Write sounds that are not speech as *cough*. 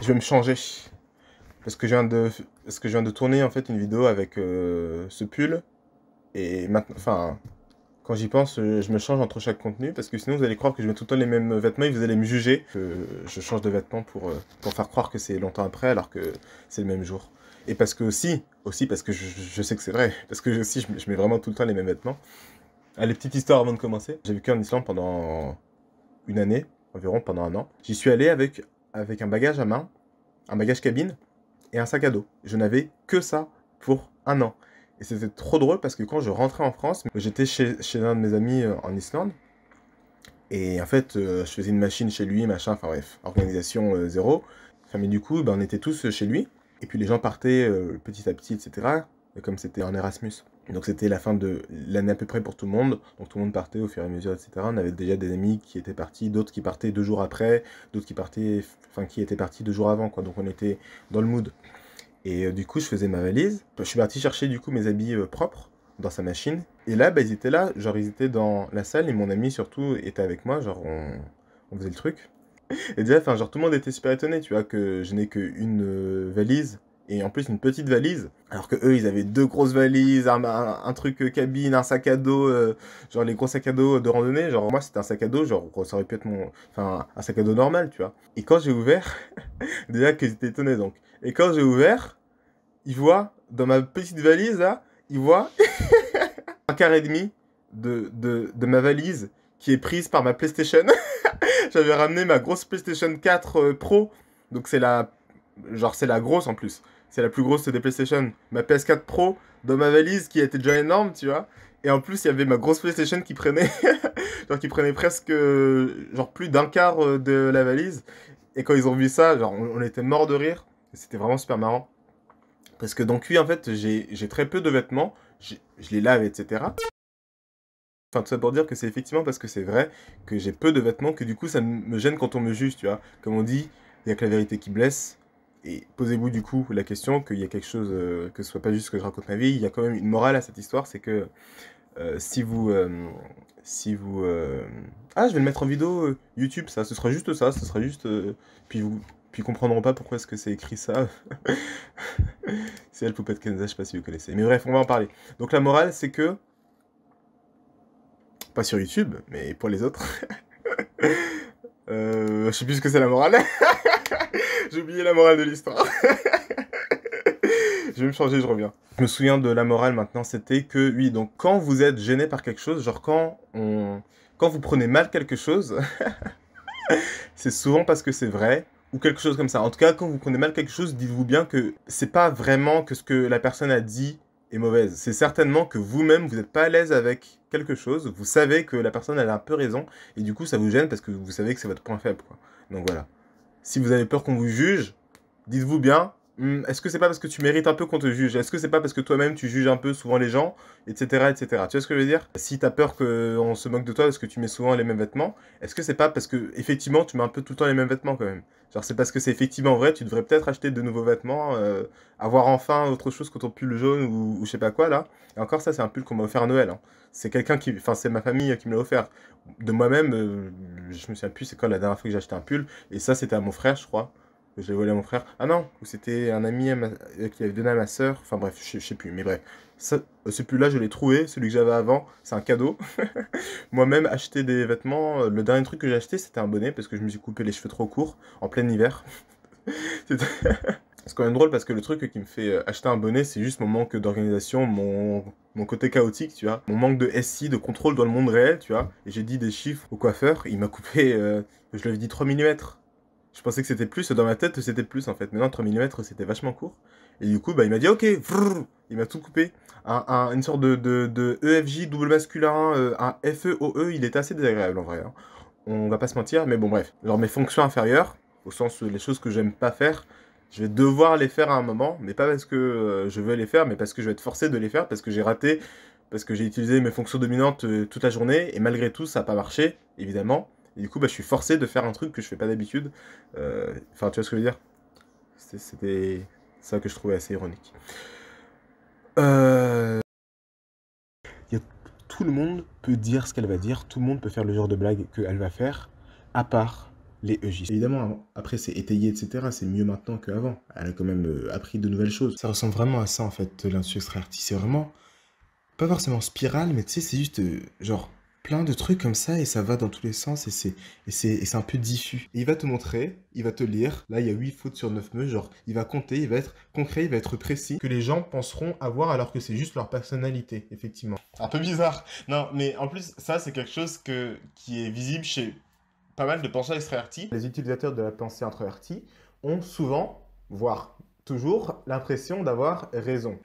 je vais me changer. Parce que je viens de, parce que je viens de tourner en fait une vidéo avec euh, ce pull. Et maintenant, enfin, quand j'y pense, euh, je me change entre chaque contenu parce que sinon vous allez croire que je mets tout le temps les mêmes vêtements et vous allez me juger que je change de vêtements pour, euh, pour faire croire que c'est longtemps après alors que c'est le même jour. Et parce que aussi, aussi parce que je, sais que c'est vrai, parce que aussi je, je, mets vraiment tout le temps les mêmes vêtements. Allez, ah, petite histoire avant de commencer. J'ai vécu en Islande pendant une année, environ pendant un an. J'y suis allé avec avec un bagage à main, un bagage cabine et un sac à dos. Je n'avais que ça pour un an. Et c'était trop drôle parce que quand je rentrais en France, j'étais chez, chez un de mes amis euh, en Islande. Et en fait, euh, je faisais une machine chez lui, machin, enfin bref, organisation euh, zéro. mais du coup, ben, on était tous chez lui. Et puis les gens partaient petit à petit, etc comme c'était en Erasmus. Donc c'était la fin de l'année à peu près pour tout le monde. Donc tout le monde partait au fur et à mesure, etc. On avait déjà des amis qui étaient partis, d'autres qui partaient deux jours après, d'autres qui partaient, enfin qui étaient partis deux jours avant, quoi. Donc on était dans le mood. Et euh, du coup, je faisais ma valise. Je suis parti chercher du coup mes habits euh, propres dans sa machine. Et là, bah, ils étaient là, genre ils étaient dans la salle et mon ami surtout était avec moi, genre on, faisait le truc. *laughs* Et déjà, enfin, genre tout le monde était super étonné, tu vois, que je n'ai qu'une une euh, valise et en plus une petite valise. Alors que eux, ils avaient deux grosses valises, un, truc euh, cabine, un sac à dos, euh, genre les gros sacs à dos de randonnée. Genre moi, c'était un sac à dos, genre ça aurait pu être mon, enfin un sac à dos normal, tu vois. Et quand j'ai ouvert, *laughs* déjà que j'étais étonné donc. Et quand j'ai ouvert, ils voient dans ma petite valise là, ils voient *laughs* un quart et demi de, de, de ma valise qui est prise par ma PlayStation. *laughs* J'avais ramené ma grosse PlayStation 4 euh, Pro, donc c'est la genre c'est la grosse en plus c'est la plus grosse des PlayStation. Ma PS4 Pro dans ma valise qui était déjà énorme, tu vois. Et en plus, il y avait ma grosse PlayStation qui prenait, *laughs* genre qui prenait presque, genre plus d'un quart euh, de la valise. Et quand ils ont vu ça, genre, on, était mort de rire. C'était vraiment super marrant. Parce que donc oui, en fait, j'ai très peu de vêtements. Je, je les lave, etc. Enfin, tout ça pour dire que c'est effectivement parce que c'est vrai que j'ai peu de vêtements que du coup ça me gêne quand on me juge, tu vois. Comme on dit, il n'y a que la vérité qui blesse et posez-vous du coup la question qu'il y a quelque chose, euh, que ce soit pas juste que je raconte ma vie, il y a quand même une morale à cette histoire, c'est que euh, si vous... Euh, si vous Ah, je vais le mettre en vidéo YouTube, ça, ce sera juste ça, ce sera juste... puis vous puis comprendront pas pourquoi est-ce que c'est écrit ça. *laughs* c'est elle poupette Kenza, je sais pas si vous connaissez. Mais bref, on va en parler. Donc la morale, c'est que... Pas sur YouTube, mais pour les autres. *laughs* je sais plus ce que c'est la morale. *laughs* *laughs* J'ai oublié la morale de l'histoire. *laughs* je vais me changer, je reviens. Je me souviens de la morale maintenant, c'était que oui, donc quand vous êtes gêné par quelque chose, genre quand on... quand vous prenez mal quelque chose, *laughs* c'est souvent parce que c'est vrai ou quelque chose comme ça. En tout cas, quand vous prenez mal quelque chose, dites-vous bien que c'est pas vraiment que ce que la personne a dit est mauvaise. C'est certainement que vous-même, vous n'êtes pas à l'aise avec quelque chose, vous savez que la personne elle a un peu raison, et du coup ça vous gêne parce que vous savez que c'est votre point faible. Donc voilà si vous avez peur qu'on vous juge, dites-vous bien, hmm, est-ce que c'est pas parce que tu mérites un peu qu'on te juge Est-ce que c'est pas parce que toi-même tu juges un peu souvent les gens, etc., etc. Tu vois ce que je veux dire Si t'as peur qu'on se moque de toi parce que tu mets souvent les mêmes vêtements, est-ce que c'est pas parce que effectivement tu mets un peu tout le temps les mêmes vêtements quand même Genre c'est parce que c'est effectivement vrai, tu devrais peut-être acheter de nouveaux vêtements, euh, avoir enfin autre chose que ton pull jaune ou, je sais pas quoi là. Et encore ça c'est un pull qu'on m'a offert à Noël. Hein. C'est quelqu'un qui, enfin c'est ma famille qui me l'a offert. De moi-même, euh, je me souviens plus c'est quand la dernière fois que j'ai acheté un pull. Et ça, c'était à mon frère, je crois. Je l'ai volé à mon frère. Ah non, c'était un ami euh, qui avait donné à ma soeur. Enfin bref, je, sais plus, mais bref. Euh, ce pull-là, je l'ai trouvé. Celui que j'avais avant, c'est un cadeau. *laughs* Moi-même, acheter des vêtements. Euh, le dernier truc que j'ai acheté, c'était un bonnet parce que je me suis coupé les cheveux trop courts en plein hiver. *laughs* C'est quand même drôle parce que le truc qui me fait euh, acheter un bonnet, c'est juste mon manque d'organisation, mon, mon côté chaotique, tu vois, mon manque de SI, de contrôle dans le monde réel, tu vois. Et j'ai dit des chiffres au coiffeur, il m'a coupé, euh, je lui avais dit 3 mm. Je pensais que c'était plus, dans ma tête c'était plus en fait. Maintenant 3 mm c'était vachement court. Et du coup, bah, il m'a dit ok, il m'a tout coupé. Un, une sorte de, de, EFJ e double masculin, euh, un FEOE, e, il était assez désagréable en vrai. Hein. On va pas se mentir, mais bon bref. Genre mes fonctions inférieures, au sens des choses que j'aime pas faire, je vais devoir les faire à un moment, mais pas parce que euh, je veux les faire, mais parce que je vais être forcé de les faire, parce que j'ai raté, parce que j'ai utilisé mes fonctions dominantes euh, toute la journée, et malgré tout, ça n'a pas marché, évidemment. Et du coup, bah, je suis forcé de faire un truc que je fais pas d'habitude. Euh, enfin, tu vois ce que je veux dire C'était ça que je trouvais assez ironique. Tout le monde peut dire ce qu'elle va dire, tout le monde peut faire le genre de blague qu'elle va faire, à part les EJ. Évidemment, après c'est étayé, etc. C'est mieux maintenant qu'avant. Elle a quand même euh, appris de nouvelles choses. Ça ressemble vraiment à ça en fait, extra-artiste. C'est vraiment pas forcément spirale, mais tu sais, c'est juste euh, genre plein de trucs comme ça et ça va dans tous les sens et c'est c'est un peu diffus. Et il va te montrer, il va te lire. Là, il y a 8 fautes sur 9 meufs, genre il va compter, il va être concret, il va être précis que les gens penseront avoir alors que c'est juste leur personnalité, effectivement. Un peu bizarre. Non, mais en plus ça c'est quelque chose que qui est visible chez pas mal de pensées extraverties. Les utilisateurs de la pensée introvertie ont souvent, voire toujours, l'impression d'avoir raison.